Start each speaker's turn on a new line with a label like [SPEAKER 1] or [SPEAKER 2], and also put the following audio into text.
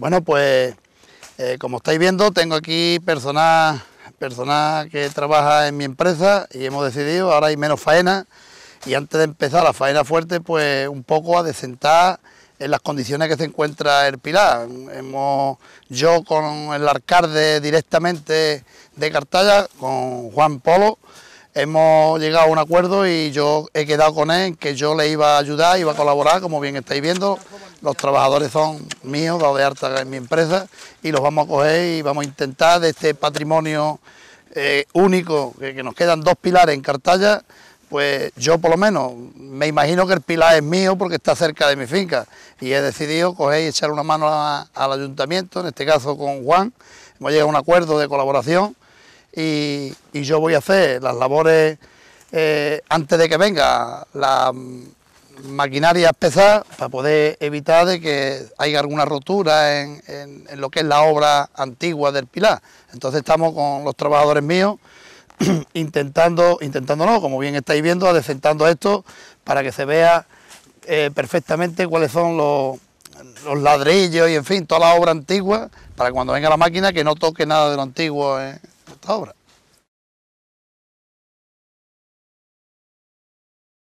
[SPEAKER 1] Bueno, pues eh, como estáis viendo, tengo aquí personal, que trabaja en mi empresa y hemos decidido, ahora hay menos faena, y antes de empezar la faena fuerte, pues un poco a desentar en las condiciones que se encuentra el Pilar. Hemos, yo con el alcalde directamente de Cartalla, con Juan Polo, hemos llegado a un acuerdo y yo he quedado con él que yo le iba a ayudar, iba a colaborar, como bien estáis viendo. Los trabajadores son míos, dado de harta en mi empresa, y los vamos a coger y vamos a intentar de este patrimonio eh, único, que, nos quedan dos pilares en Cartalla, pues yo por lo menos me imagino que el pilar es mío porque está cerca de mi finca y he decidido coger y echar una mano al ayuntamiento, en este caso con Juan, hemos llegado a un acuerdo de colaboración y, yo voy a hacer las labores eh, antes de que venga la maquinarias pesadas para poder evitar de que haya alguna rotura en, lo que es la obra antigua del pilar. Entonces estamos con los trabajadores míos intentando, intentando como bien estáis viendo, adecentando esto para que se vea eh, perfectamente cuáles son los, los, ladrillos y en fin, toda la obra antigua, para cuando venga la máquina que no toque nada de lo antiguo en esta obra.